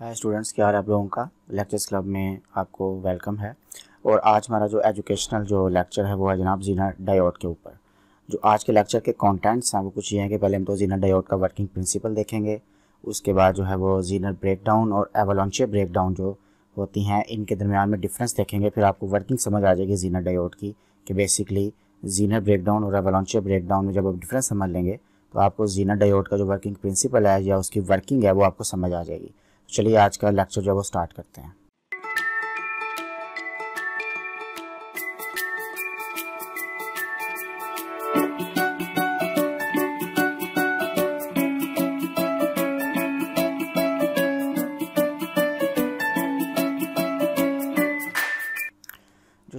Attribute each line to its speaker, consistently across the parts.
Speaker 1: hi students क्या हाल आप लोगों का लेक्चर्स क्लब में आपको वेलकम है और आज हमारा जो एजुकेशनल जो लेक्चर है वो है जनाब जीना डायोड के ऊपर जो आज के लेक्चर के कंटेंट्स हैं वो कुछ ये हैं कि पहले हम तो जीना डायोड का वर्किंग प्रिंसिपल देखेंगे उसके बाद जो है वो जीनर डाउन और एवलॉन्चे डाउन जो होती हैं इनके दरमियान में डिफरेंस देखेंगे फिर आपको वर्किंग समझ आ जाएगी जीनर डायोड की कि बेसिकली जीनर डाउन और एवलॉन्चे डाउन में जब आप डिफ्रेंस समझ लेंगे तो आपको जीना डायोड का जो वर्किंग प्रिंसिपल है या उसकी वर्किंग है वो आपको समझ आ जाएगी चलिए आज का लेक्चर जो है वो स्टार्ट करते हैं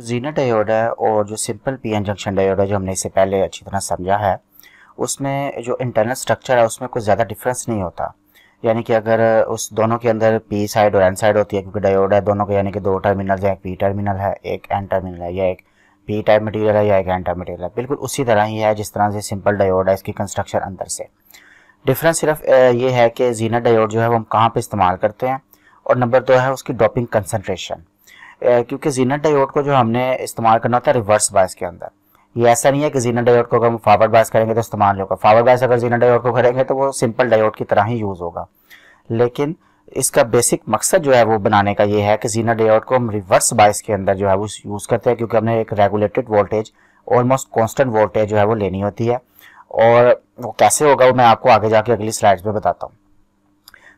Speaker 1: जीना डायोड है और जो सिंपल पीएन जंक्शन डायोड है जो हमने इससे पहले अच्छी तरह समझा है उसमें जो इंटरनल स्ट्रक्चर है उसमें कुछ ज़्यादा डिफरेंस नहीं होता यानी कि अगर उस दोनों के अंदर पी साइड और एन साइड होती है क्योंकि डायोड है दोनों के यानी कि दो टर्मिनल है एक पी टर्मिनल है एक एन टर्मिनल है या एक पी टाइप मटेरियल है या एक एन टाइप मटेरियल है बिल्कुल उसी तरह ही है जिस तरह से सिंपल डायोड है इसकी कंस्ट्रक्शन अंदर से डिफरेंस सिर्फ ये है कि जीना डायोड जो है वो हम कहाँ पर इस्तेमाल करते हैं और नंबर दो है उसकी डॉपिंग कंसनट्रेशन क्योंकि जीना डायोड को जो हमने इस्तेमाल करना होता है रिवर्स बायस के अंदर ये ऐसा नहीं है कि जीना डायोड को अगर हम फॉरवर्ड बायस करेंगे तो इस्तेमाल होगा फॉरवर्ड बायस अगर जीना डायोड को करेंगे तो वो सिंपल डायोड की तरह ही यूज़ होगा लेकिन इसका बेसिक मकसद जो है वो बनाने का ये है कि जीना डायोड को हम रिवर्स बायस के अंदर जो है वो यूज़ करते हैं क्योंकि हमने एक regulated voltage almost constant voltage जो है वो लेनी होती है और वो कैसे होगा वो मैं आपको आगे जाके अगली स्लाइड में बताता हूँ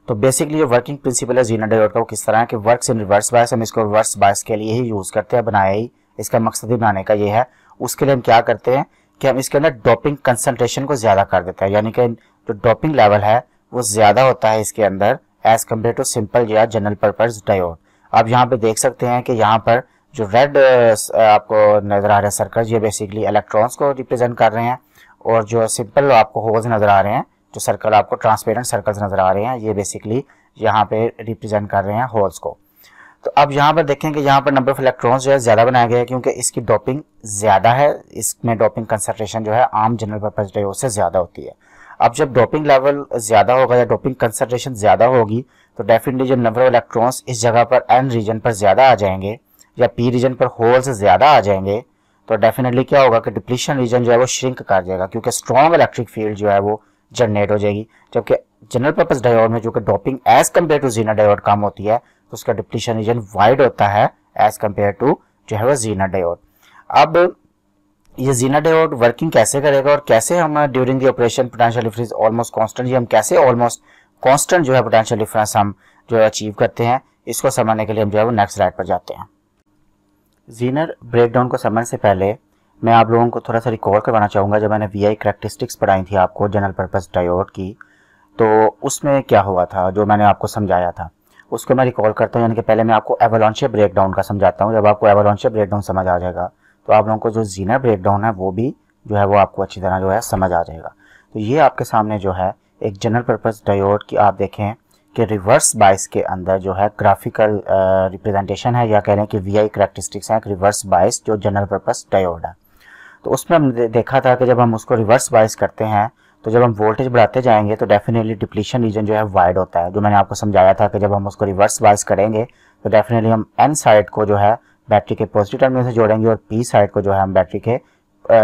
Speaker 1: तो बेसिकली जो वर्किंग प्रिंसिपल है जीना डायोड का वो किस तरह है कि वर्क इन रिवर्स बायस हम इसको रिवर्स बायस के लिए ही यूज़ करते हैं बनाया ही इसका मकसद ही बनाने का ये है उसके लिए हम क्या करते हैं कि हम इसके अंदर डॉपिंग कंसनट्रेशन को ज़्यादा कर देते हैं यानी कि जो डॉपिंग लेवल है वो ज़्यादा होता है इसके अंदर एज कम्पेयर टू सिंपल या जनरल पर्पज डायोड आप यहाँ पे देख सकते हैं कि यहाँ पर जो रेड आपको नज़र आ रहा है सर्कल ये बेसिकली इलेक्ट्रॉन्स को रिप्रेजेंट कर रहे हैं और जो सिंपल आपको होल्स नज़र आ रहे हैं जो सर्कल आपको ट्रांसपेरेंट सर्कल्स नज़र आ रहे हैं ये बेसिकली यहाँ पे रिप्रेजेंट कर रहे हैं होल्स को तो अब यहाँ पर देखें कि यहाँ पर नंबर ऑफ इलेक्ट्रॉन्स जो है ज़्यादा बनाया गया है क्योंकि इसकी डोपिंग ज़्यादा है इसमें डोपिंग कंसनट्रेशन जो है आम जनरल पर्पज डायोड से ज़्यादा होती है अब जब डोपिंग लेवल ज़्यादा होगा या डोपिंग कंसनट्रेशन ज़्यादा होगी तो डेफिनेटली जब नंबर ऑफ इलेक्ट्रॉन्स इस जगह पर एन रीजन पर ज़्यादा आ जाएंगे या पी रीजन पर होल से ज़्यादा आ जाएंगे तो डेफिनेटली क्या होगा कि डिप्लीशन रीजन जो है वो श्रिंक कर जाएगा क्योंकि स्ट्रॉन्ग इलेक्ट्रिक फील्ड जो है वो जनरेट हो जाएगी जबकि जनरल पर्पज डायोड में जो कि doping as compare to zener diode कम होती है तो उसका डिप्लीशन रीजन वाइड होता है एज कम्पेयर टू जो है वो जीना डायोड अब ये जीना डायोड वर्किंग कैसे करेगा और कैसे हम during the operation potential difference almost constant ये हम कैसे ऑलमोस्ट कॉन्स्टेंट जो है पोटेंशियल डिफरेंस हम जो है अचीव करते हैं इसको समझने के लिए हम जो है वो नेक्स्ट राइड पर जाते हैं जीनर ब्रेकडाउन को समझने से पहले मैं आप लोगों को थोड़ा सा रिकॉर्ड करवाना चाहूँगा जब मैंने वी आई करेक्टरिस्टिक्स पढ़ाई थी आपको जनरल पर्पज़ डायोड की तो उसमें क्या हुआ था जो मैंने आपको समझाया था उसको मैं रिकॉल करता हूँ यानी कि पहले मैं आपको एवलॉन्शिया ब्रेकडाउन का समझाता हूँ जब आपको एवलॉन्शिया ब्रेकडाउन समझ आ जाएगा तो आप लोगों को जो जीना ब्रेकडाउन है वो भी जो है वो आपको अच्छी तरह जो है समझ आ जाएगा तो ये आपके सामने जो है एक जनरल पर्पज़ डायोड की आप देखें कि रिवर्स बाइस के अंदर जो है ग्राफिकल रिप्रेजेंटेशन है या कह रहे हैं कि वी आई करेक्टरिस्टिक्स हैं रिवर्स बाइस जो जनरल पर्पज़ डायोड है तो उसमें हमने देखा था कि जब हम उसको रिवर्स बाइस करते हैं तो जब हम वोल्टेज बढ़ाते जाएंगे तो डेफिनेटली डिप्लीशन रीजन जो है वाइड होता है जो मैंने आपको समझाया था कि जब हम उसको रिवर्स वाइज करेंगे तो डेफिनेटली हम एन साइड को जो है बैटरी के पॉजिटिव टर्मिनल से जोड़ेंगे और पी साइड को जो है हम बैटरी के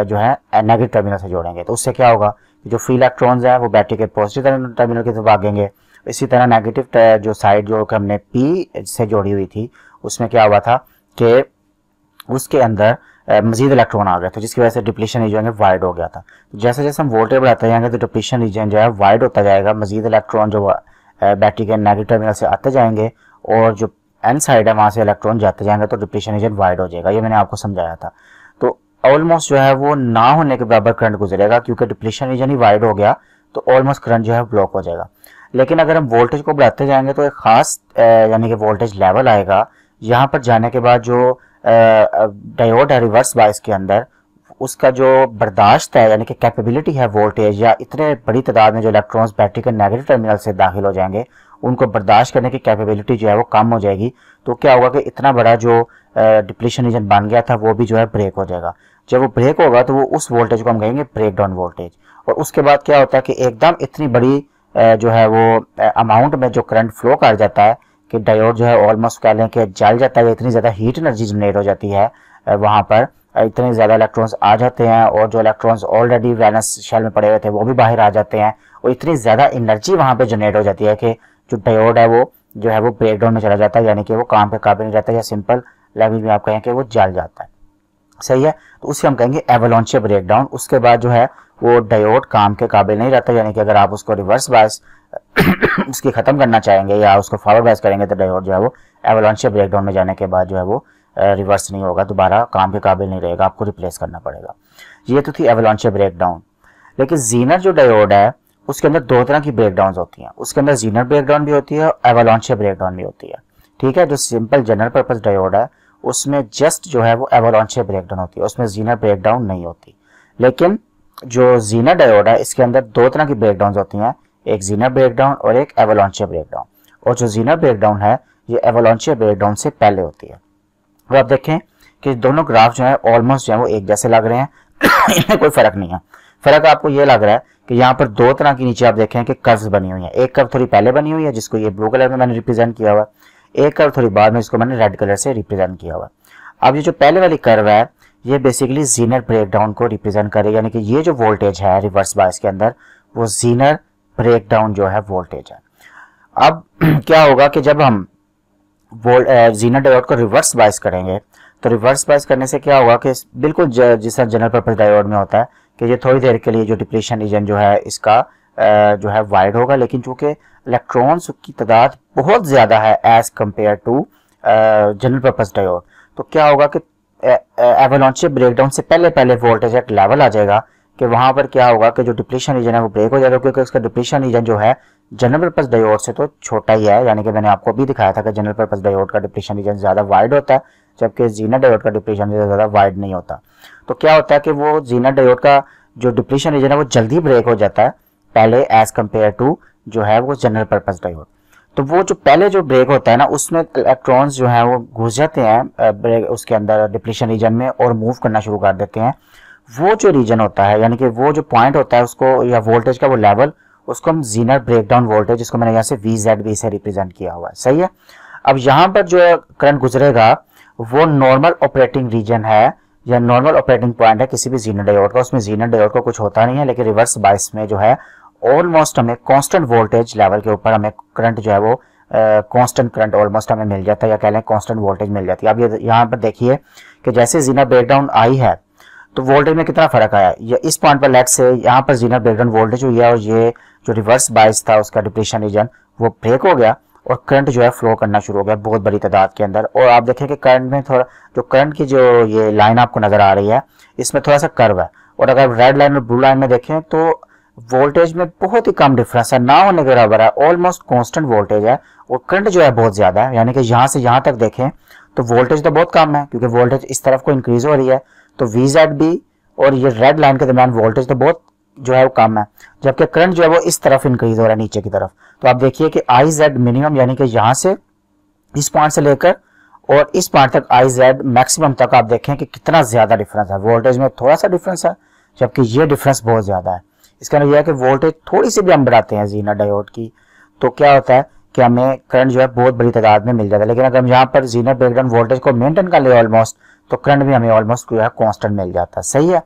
Speaker 1: जो है नेगेटिव टर्मिनल से जोड़ेंगे तो उससे क्या होगा जो फ्री इलेक्ट्रॉन्स है वो बैटरी के पॉजिटिव टर्मिनल की तरफ भागेंगे इसी तरह नेगेटिव जो साइड जो हमने पी से जोड़ी हुई थी उसमें क्या हुआ था कि उसके अंदर मजीद इलेक्ट्रॉन आ गया था जिसकी वजह से डिप्लीशन रीजन वाइड हो गया था तो जैसे जैसे हम वोल्टेज बढ़ाते जाएंगे तो डिप्लीशन रीजन जो है वाइड होता जाएगा मजीद इलेक्ट्रॉन जो बैटरी के नेगेटिव टर्मिनल से आते जाएंगे और जो एन साइड है वहाँ से इलेक्ट्रॉन जाते जाएंगे तो डिप्लीशन रीजन वाइड हो जाएगा ये मैंने आपको समझाया था तो ऑलमोस्ट जो है वो ना होने के बराबर करंट गुजरेगा क्योंकि डिप्लीशन रीजन ही वाइड हो गया तो ऑलमोस्ट करंट जो है ब्लॉक हो जाएगा लेकिन अगर हम वोल्टेज को बढ़ाते जाएंगे तो एक खास यानी कि वोल्टेज लेवल आएगा यहाँ पर जाने के बाद जो डायोड है रिवर्स बायस के अंदर उसका जो बर्दाश्त है यानी कि कैपेबिलिटी है वोल्टेज या इतने बड़ी तादाद में जो इलेक्ट्रॉन्स बैटरी के नेगेटिव टर्मिनल से दाखिल हो जाएंगे उनको बर्दाश्त करने की कैपेबिलिटी जो है वो कम हो जाएगी तो क्या होगा कि इतना बड़ा जो डिप्लीशन रीजन बन गया था वो भी जो है ब्रेक हो जाएगा जब वो ब्रेक होगा तो वो उस वोल्टेज को हम कहेंगे ब्रेक डाउन वोल्टेज और उसके बाद क्या होता है कि एकदम इतनी बड़ी जो है वो अमाउंट में जो करंट फ्लो कर जाता है कि डायोड जो है ऑलमोस्ट कह लें कि जल जाता है इतनी ज़्यादा हीट एनर्जी जनरेट हो जाती है वहाँ पर इतने ज़्यादा इलेक्ट्रॉन्स आ जाते हैं और जो इलेक्ट्रॉन्स ऑलरेडी वैलेंस शेल में पड़े हुए थे वो भी बाहर आ जाते हैं और इतनी ज़्यादा एनर्जी वहाँ पर जनरेट हो जाती है कि जो डायोड है वो जो है वो डाउन में चला जाता है यानी कि वो काम पे काबिल नहीं रहता या सिंपल लैंग्वेज में आप कहें कि वो जल जाता है सही है तो उसे हम कहेंगे एवलॉन्चे ब्रेकडाउन उसके बाद जो है वो डायोड काम के काबिल नहीं रहता यानी कि अगर आप उसको रिवर्स बायस उसकी ख़त्म करना चाहेंगे या उसको फॉरवर्ड बायस करेंगे तो डायोड जो है वो एवलॉन्चे ब्रेकडाउन में जाने के बाद जो है वो रिवर्स नहीं होगा दोबारा काम के काबिल नहीं रहेगा आपको रिप्लेस करना पड़ेगा ये तो थी एवलॉन्चे ब्रेकडाउन लेकिन जीनर जो डायोड है उसके अंदर दो तरह की ब्रेकडाउन होती हैं उसके अंदर जीनर ब्रेकडाउन भी होती है और एवलॉन्चे ब्रेकडाउन भी होती है ठीक है जो सिंपल जनरल पर्पज डायोड है उसमें जस्ट जो है वो एवोलॉन्चे ब्रेकडाउन होती है उसमें जीनर ब्रेकडाउन नहीं होती लेकिन जो जीना डायोड है इसके अंदर दो तरह की ब्रेकडाउन होती हैं एक जीनर ब्रेकडाउन और एक एवोलॉन्चे ब्रेकडाउन और जो जीनर ब्रेकडाउन है ये एवोलॉन्चे ब्रेकडाउन से पहले होती है और आप देखें कि दोनों ग्राफ जो है ऑलमोस्ट जो है वो एक जैसे लग रहे हैं इनमें कोई फर्क नहीं है फर्क आपको ये लग रहा है कि यहाँ पर दो तरह की नीचे आप देखें कि कर्व बनी हुई है एक कर्व थोड़ी पहले बनी हुई है जिसको ये ब्लू कलर में मैंने रिप्रेजेंट किया हुआ है एक कर्व थोड़ी बाद में इसको मैंने रेड कलर से रिप्रेजेंट किया हुआ अब ये जो पहले वाली कर्व है ये बेसिकली जीनर ब्रेकडाउन को रिप्रेजेंट करेगी यानी कि ये जो वोल्टेज है रिवर्स बायस के अंदर वो जीनर ब्रेकडाउन जो है वोल्टेज है अब क्या होगा कि जब हम जीनर डायोड को रिवर्स बायस करेंगे तो रिवर्स बायस करने से क्या होगा कि बिल्कुल जिस तरह जनरल पर्पज डायोड में होता है कि ये थोड़ी देर के लिए जो डिप्रेशन रीजन जो है इसका जो है वाइड होगा लेकिन चूंकि इलेक्ट्रॉन्स की तादाद बहुत ज़्यादा है as compare to general purpose diode तो क्या होगा कि एवलॉन्च ब्रेकडाउन से पहले पहले वोल्टेज एक लेवल आ जाएगा कि वहां पर क्या होगा कि जो डिप्रेशन रीजन है वो ब्रेक हो जाएगा क्योंकि उसका डिप्रेशन रीजन जो है जनरल पर्पज डायोड से तो छोटा ही है यानी कि मैंने आपको भी दिखाया था कि जनरल पर्पज डायोड का डिप्रेशन रीजन ज़्यादा वाइड होता है जबकि जीना डायोड का डिप्रेशन रीजन ज़्यादा वाइड नहीं होता तो क्या होता है कि वो जीना डायोड का जो डिप्रेशन रीजन है वो जल्दी ब्रेक हो जाता है पहले एज कम्पेयर टू जो है वो जनरल पर्पज डायोड तो वो जो पहले जो ब्रेक होता है ना उसमें इलेक्ट्रॉन्स जो है वो घुस जाते हैं ब्रेक उसके अंदर डिप्लीशन रीजन में और मूव करना शुरू कर देते हैं वो जो रीजन होता है यानी कि वो जो पॉइंट होता है उसको या वोल्टेज का वो लेवल उसको हम जीनर ब्रेकडाउन वोल्टेज जिसको मैंने यहाँ से वी जेड बी से रिप्रेजेंट किया हुआ है सही है अब यहाँ पर जो करंट गुजरेगा वो नॉर्मल ऑपरेटिंग रीजन है या नॉर्मल ऑपरेटिंग पॉइंट है किसी भी जीनर डायोड का उसमें जीनर डायोड का कुछ होता नहीं है लेकिन रिवर्स बाइस में जो है ऑलमोस्ट हमें कांस्टेंट वोल्टेज लेवल के ऊपर हमें करंट जो है वो कांस्टेंट करंट ऑलमोस्ट हमें मिल जाता है या कह लें कॉन्स्टेंट वोल्टेज मिल जाती है अब ये यहाँ पर देखिए कि जैसे जीना ब्रेकडाउन आई है तो वोल्टेज में कितना फर्क आया या इस पॉइंट पर लेट से यहाँ पर जीना ब्रेकडाउन वोल्टेज हुई है और ये जो रिवर्स बाइस था उसका डिप्रेशन रीजन वो ब्रेक हो गया और करंट जो है फ्लो करना शुरू हो गया बहुत बड़ी तादाद के अंदर और आप देखें कि करंट में थोड़ा जो करंट की जो ये लाइन आपको नजर आ रही है इसमें थोड़ा सा कर्व है और अगर रेड लाइन और ब्लू लाइन में देखें तो वोल्टेज में बहुत ही कम डिफरेंस है ना होने के बराबर है ऑलमोस्ट कांस्टेंट वोल्टेज है और करंट जो है बहुत ज़्यादा है यानी कि यहाँ से यहाँ तक देखें तो वोल्टेज तो बहुत कम है क्योंकि वोल्टेज इस तरफ को इंक्रीज हो रही है तो वी जेड बी और ये रेड लाइन के दरमियान वोल्टेज तो बहुत जो है वो कम है जबकि करंट जो है वो इस तरफ इंक्रीज हो रहा है नीचे की तरफ तो आप देखिए कि आई जेड मिनिमम यानी कि यहाँ से इस पॉइंट से लेकर और इस पॉइंट तक आई जेड मैक्सिमम तक आप देखें कि कितना ज़्यादा डिफरेंस है वोल्टेज में थोड़ा सा डिफरेंस है जबकि ये डिफरेंस बहुत ज़्यादा है इसका यह है कि वोल्टेज थोड़ी सी भी हम बढ़ाते हैं जीना डायोड की तो क्या होता है कि हमें करंट जो है बहुत बड़ी तादाद में मिल जाता है लेकिन अगर हम यहाँ पर जीना ब्रेकडाउन वोल्टेज को मेंटेन कर ले ऑलमोस्ट तो करंट भी हमें ऑलमोस्ट जो है कॉन्स्टेंट मिल जाता है सही है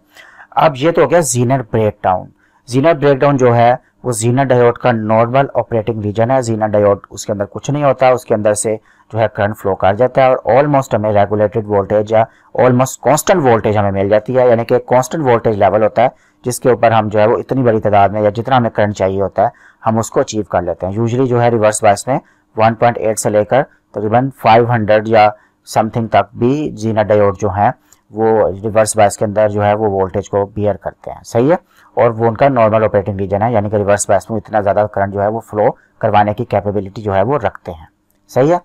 Speaker 1: अब ये तो हो गया जीनर ब्रेकडाउन जीनर ब्रेकडाउन जो है वो जीना डायोड का नॉर्मल ऑपरेटिंग रीजन है जीना डायोड उसके अंदर कुछ नहीं होता उसके अंदर से जो है करंट फ्लो कर जाता है और ऑलमोस्ट हमें रेगुलेटेड वोल्टेज या ऑलमोस्ट कांस्टेंट वोल्टेज हमें मिल जाती है यानी कि कॉन्स्टेंट वोल्टेज लेवल होता है जिसके ऊपर हम जो है वो इतनी बड़ी तादाद में या जितना हमें करंट चाहिए होता है हम उसको अचीव कर लेते हैं यूजली जो है रिवर्स वाइस में वन से लेकर तकरीबन फाइव या समथिंग तक भी जीना डायोड जो है वो रिवर्स बायस के अंदर जो है वो वोल्टेज को बियर करते हैं सही है और वो उनका नॉर्मल ऑपरेटिंग रीजन है यानी कि रिवर्स बायस में इतना ज़्यादा करंट जो है वो फ्लो करवाने की कैपेबिलिटी जो है वो रखते हैं सही है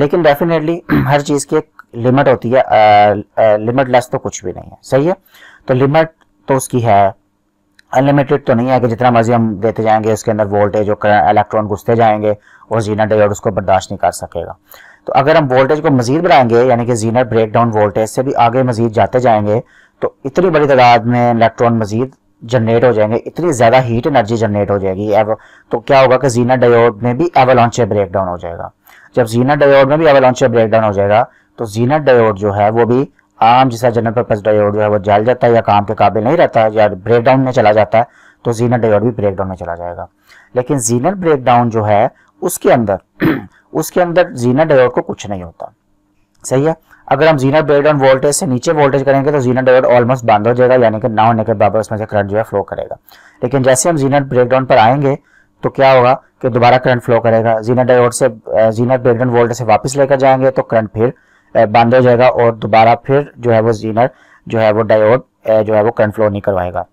Speaker 1: लेकिन डेफिनेटली हर चीज़ की एक लिमिट होती है लिमिटलेस तो कुछ भी नहीं है सही है तो लिमिट तो उसकी है अनलिमिटेड तो नहीं है कि जितना मर्जी हम देते जाएंगे उसके अंदर वोल्टेज और इलेक्ट्रॉन घुसते जाएंगे और जीना डायोड उसको बर्दाश्त नहीं कर सकेगा तो अगर हम वोल्टेज को मजीद बढ़ाएंगे यानी कि जीनर ब्रेक डाउन वोल्टेज से भी आगे मजीद जाते जाएंगे तो इतनी बड़ी तादाद में इलेक्ट्रॉन मजीद जनरेट हो जाएंगे इतनी ज़्यादा हीट एनर्जी जनरेट हो जाएगी तो क्या होगा कि जीना डायोड में भी एवलॉन्चे ब्रेक डाउन हो जाएगा जब जीना डायोड में भी एवलॉन्चियर ब्रेकडाउन हो जाएगा तो जीना डायोड जो है वो भी आम जैसा जनरल पर्पज डायोड जो है वो जल जाता है या काम के काबिल नहीं रहता है या ब्रेकडाउन में चला जाता है तो जीना डायोड भी ब्रेकडाउन में चला जाएगा लेकिन जीनल ब्रेकडाउन जो है उसके अंदर उसके अंदर जीना डायोड को कुछ नहीं होता सही है अगर हम जीनर ब्रेकडाउन वोल्टेज से नीचे वोल्टेज करेंगे तो जीना डायोड ऑलमोस्ट बंद हो जाएगा यानी कि ना होने के बाद उसमें से करंट जो है फ्लो करेगा लेकिन जैसे हम जीनर ब्रेकडाउन पर आएंगे तो क्या होगा कि दोबारा करंट फ्लो करेगा जीना डायोड से जीनर ब्रेकडाउन वोल्ट से वापस लेकर जाएंगे तो करंट फिर बंद हो जाएगा और दोबारा फिर जो है वो जीनर जो है वो डायोड जो है वो करंट फ्लो नहीं करवाएगा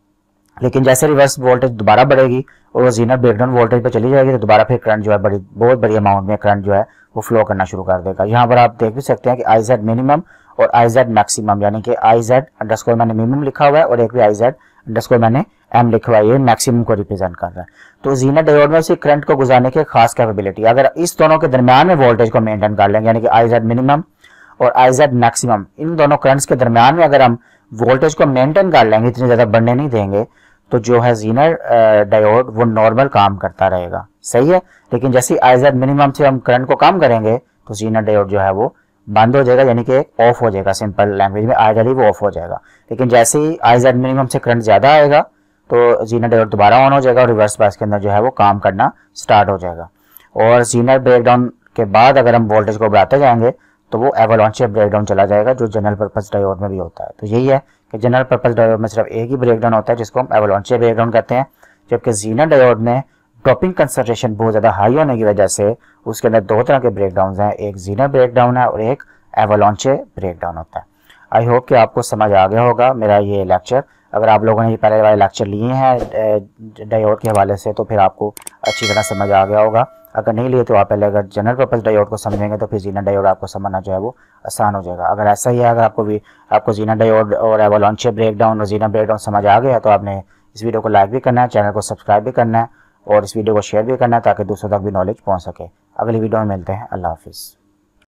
Speaker 1: लेकिन जैसे रिवर्स वोल्टेज दोबारा बढ़ेगी और वो जीनर ब्रेकडाउन वोल्टेज पर चली जाएगी तो दोबारा फिर करंट जो है बड़ी बहुत बड़ी अमाउंट में करंट जो है वो फ्लो करना शुरू कर देगा यहाँ पर आप देख भी सकते हैं कि आई जेड मिनिमम और आई जेड मैक्सिमम यानी कि आई जेड मैंने मिनिमम लिखा हुआ है और एक भी आई जेड अंडरस्कोर मैंने एम लिखवाई है मैक्सिमम को रिप्रेजेंट कर रहा है तो जीना डायोड में उसी करंट को गुजारने की खास कैपेबिलिटी अगर इस दोनों के दरमियान में वोल्टेज को मेंटेन कर लेंगे यानी कि आई जेड मिनिमम और आई जेड मैक्सिमम इन दोनों करंट्स के दरमियान में अगर हम वोल्टेज को मेंटेन कर लेंगे इतनी ज़्यादा बढ़ने नहीं देंगे तो जो है जीनर डायोड वो नॉर्मल काम करता रहेगा सही है लेकिन जैसे आई जेड मिनिमम से हम करंट को कम करेंगे तो जीनर डायोड जो है वो बंद हो जाएगा यानी कि ऑफ हो जाएगा सिंपल लैंग्वेज में आइडली वो ऑफ हो जाएगा लेकिन जैसे ही आई जेड मिनिमम से करंट ज़्यादा आएगा तो जीनर डायोड दोबारा ऑन हो जाएगा और रिवर्स बैस के अंदर जो है वो काम करना स्टार्ट हो जाएगा और जीनर ब्रेकडाउन के बाद अगर हम वोल्टेज को बढ़ाते जाएंगे तो वो एवोलॉन्च या ब्रेकडाउन चला जाएगा जो जनरल पर्पज डायोड में भी होता है तो यही है कि जनरल पर्पज डायोड में सिर्फ एक ही ब्रेकडाउन होता है जिसको हम एवोलॉन्च या ब्रेकडाउन कहते हैं जबकि जीनर डायोड में टॉपिंग कंसनट्रेशन बहुत ज़्यादा हाई होने की वजह से उसके अंदर दो तरह के ब्रेकडाउन हैं एक जीना ब्रेकडाउन है और एक एवोलॉन्चे ब्रेकडाउन होता है आई होप कि आपको समझ आ गया होगा मेरा ये लेक्चर अगर आप लोगों ने ये पहले वाले लेक्चर लिए हैं डायोड के हवाले से तो फिर आपको अच्छी तरह समझ आ गया होगा अगर नहीं लिए तो आप पहले अगर जनरल पर्पज़ डायोड को समझेंगे तो फिर जीना डायोड आपको समझना जो है वो आसान हो जाएगा अगर ऐसा ही है अगर आपको भी आपको जीना डायोड और एवोलॉन्चे ब्रेकडाउन और जीना ब्रेकडाउन समझ आ गया तो आपने इस वीडियो को लाइक भी करना है चैनल को सब्सक्राइब भी करना है और इस वीडियो को शेयर भी करना ताकि दूसरों तक भी नॉलेज पहुँच सके अगली वीडियो में मिलते हैं अल्लाह हाफिज़